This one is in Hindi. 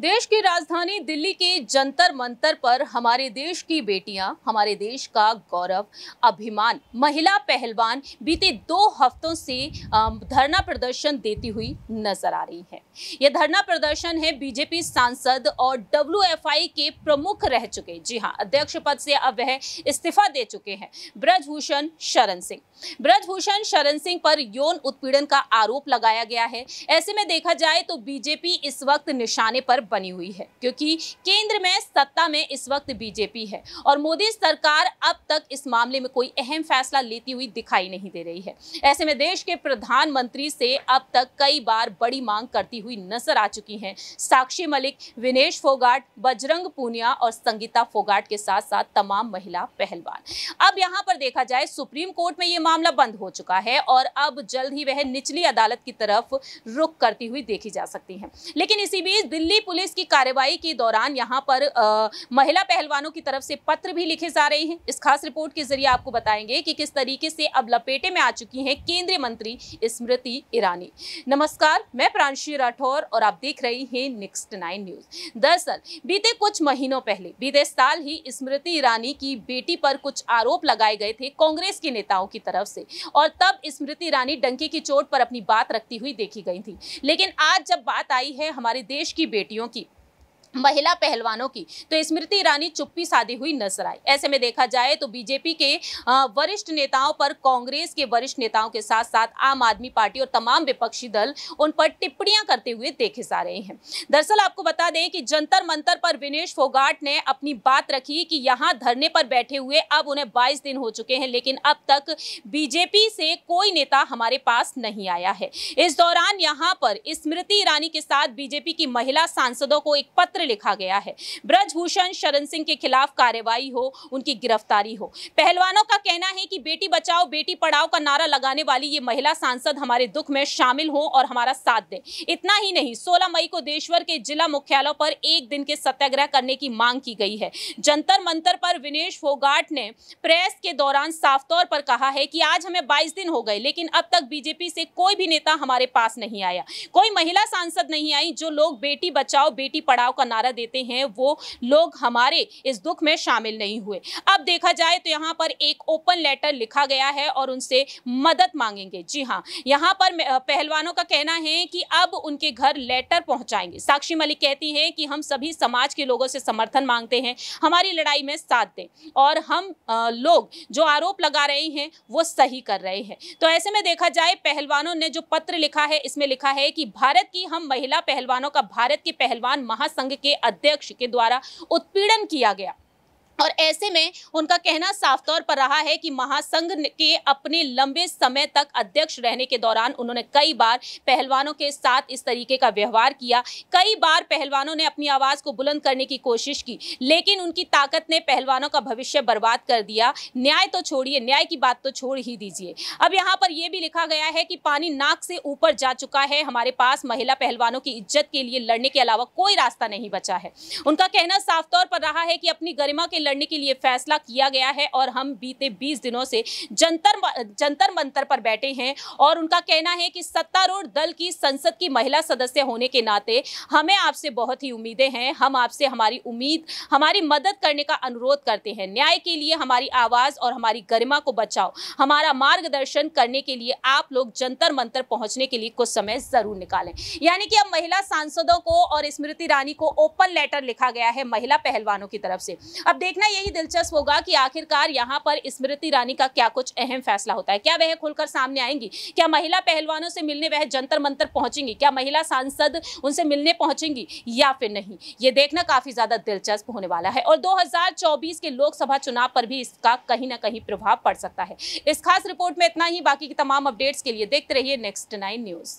देश की राजधानी दिल्ली के जंतर मंतर पर हमारे देश की बेटियां हमारे देश का गौरव अभिमान महिला पहलवान बीते दो हफ्तों से धरना प्रदर्शन देती हुई नजर आ रही हैं। यह धरना प्रदर्शन है बीजेपी सांसद और डब्ल्यूएफआई के प्रमुख रह चुके जी हाँ अध्यक्ष पद से अब वह इस्तीफा दे चुके हैं ब्रजभूषण शरण सिंह ब्रजभूषण शरण सिंह पर यौन उत्पीड़न का आरोप लगाया गया है ऐसे में देखा जाए तो बीजेपी इस वक्त निशाने पर बनी हुई है क्योंकि केंद्र में सत्ता में इस वक्त बीजेपी है और मोदी सरकार अब तक इस मामले में कोई अहम फैसला लेती हुई दिखाई नहीं दे रही है ऐसे में देश के प्रधानमंत्री से अब तक कई बार बड़ी मांग करती हुई नजर आ चुकी हैं साक्षी मलिक विनेश फोगाट बजरंग पूनिया और संगीता फोगाट के साथ साथ तमाम महिला पहलवान अब यहां पर देखा जाए सुप्रीम कोर्ट में यह मामला बंद हो चुका है और अब जल्द ही वह निचली अदालत की तरफ रुख करती हुई देखी जा सकती है लेकिन इसी बीच दिल्ली पुलिस पुलिस की कार्रवाई के दौरान यहाँ पर महिला पहलवानों की तरफ से पत्र भी लिखे जा रहे हैं इस खास रिपोर्ट के जरिए आपको बताएंगे कि किस तरीके से अब लपेटे में आ चुकी हैं केंद्रीय मंत्री स्मृति ईरानी नमस्कार मैं प्रांशी राठौर और आप देख रही हैं नेक्स्ट नाइन न्यूज दरअसल बीते कुछ महीनों पहले बीते साल ही स्मृति ईरानी की बेटी पर कुछ आरोप लगाए गए थे कांग्रेस के नेताओं की तरफ से और तब स्मृति ईरानी डंके की चोट पर अपनी बात रखती हुई देखी गई थी लेकिन आज जब बात आई है हमारे देश की बेटियों きい。महिला पहलवानों की तो स्मृति ईरानी चुप्पी साधी हुई नजर आई ऐसे में देखा जाए तो बीजेपी के वरिष्ठ नेताओं पर कांग्रेस के वरिष्ठ नेताओं के साथ साथ आम आदमी पार्टी और तमाम विपक्षी दल उन पर टिप्पणियां करते हुए देखे जा रहे हैं दरअसल आपको बता दें कि जंतर मंतर पर विनेश फोगाट ने अपनी बात रखी कि यहाँ धरने पर बैठे हुए अब उन्हें बाईस दिन हो चुके हैं लेकिन अब तक बीजेपी से कोई नेता हमारे पास नहीं आया है इस दौरान यहाँ पर स्मृति ईरानी के साथ बीजेपी की महिला सांसदों को एक पत्र में लिखा गया है ब्रजभूषण शरण सिंह के खिलाफ कार्रवाई हो उनकी गिरफ्तारी हो पहलवानों का कहना है कि बेटी बचाओ बेटी पढ़ाओ का नारा लगाने वाली ये महिला सांसद हमारे दुख में शामिल हो और हमारा साथ दे इतना ही नहीं सोलह मई को देशवर के जिला मुख्यालय पर एक दिन के सत्याग्रह करने की मांग की गई है जंतर मंत्र पर विनेश फोगाट ने प्रेस के दौरान साफ तौर पर कहा है कि आज हमें बाईस दिन हो गए लेकिन अब तक बीजेपी से कोई भी नेता हमारे पास नहीं आया कोई महिला सांसद नहीं आई जो लोग बेटी बचाओ बेटी पढ़ाओ का नारा देते हैं वो लोग हमारे इस दुख में शामिल नहीं हुए अब देखा जाए तो यहाँ पर एक ओपन लेटर लिखा गया है और उनसे मदद मांगेंगे जी हाँ यहाँ पर पहलवानों का कहना है कि अब उनके घर लेटर पहुँचाएंगे साक्षी मलिक कहती हैं कि हम सभी समाज के लोगों से समर्थन मांगते हैं हमारी लड़ाई में साथ दें और हम आ, लोग जो आरोप लगा रहे हैं वो सही कर रहे हैं तो ऐसे में देखा जाए पहलवानों ने जो पत्र लिखा है इसमें लिखा है कि भारत की हम महिला पहलवानों का भारत के पहलवान महासंघ के अध्यक्ष के द्वारा उत्पीड़न किया गया और ऐसे में उनका कहना साफ तौर पर रहा है कि महासंघ के अपने लंबे समय तक अध्यक्ष रहने के दौरान उन्होंने कई बार पहलवानों के साथ इस तरीके का व्यवहार किया कई बार पहलवानों ने अपनी आवाज़ को बुलंद करने की कोशिश की लेकिन उनकी ताकत ने पहलवानों का भविष्य बर्बाद कर दिया न्याय तो छोड़िए न्याय की बात तो छोड़ ही दीजिए अब यहाँ पर यह भी लिखा गया है कि पानी नाक से ऊपर जा चुका है हमारे पास महिला पहलवानों की इज्जत के लिए लड़ने के अलावा कोई रास्ता नहीं बचा है उनका कहना साफ तौर पर रहा है कि अपनी गरिमा के लड़ने के लिए फैसला किया गया है और हम बीते 20 दिनों से जंतर जंतर मंतर पर बैठे हैं और उनका कहना है कि सत्तारूढ़ दल की संसद की महिला सदस्य होने के नाते हमें आपसे बहुत ही उम्मीदें हैं हम आपसे हमारी उम्मीद हमारी मदद करने का अनुरोध करते हैं न्याय के लिए हमारी आवाज़ और हमारी गरिमा को बचाओ हमारा मार्गदर्शन करने के लिए आप लोग जंतर मंतर पहुंचने के लिए कुछ समय ज़रूर निकालें यानी कि अब महिला सांसदों को और स्मृति ईरानी को ओपन लेटर लिखा गया है महिला पहलवानों की तरफ से अब देख देखना यही दिलचस्प होगा कि आखिरकार यहाँ पर स्मृति ईरानी का क्या कुछ अहम फैसला होता है क्या वह खुलकर सामने आएंगी क्या महिला पहलवानों से मिलने वह जंतर मंतर पहुंचेंगी क्या महिला सांसद उनसे मिलने पहुंचेंगी या फिर नहीं ये देखना काफी ज्यादा दिलचस्प होने वाला है और 2024 के लोकसभा चुनाव पर भी इसका कहीं ना कहीं प्रभाव पड़ सकता है इस खास रिपोर्ट में इतना ही बाकी की तमाम अपडेट्स के लिए देखते रहिए नेक्स्ट नाइन न्यूज़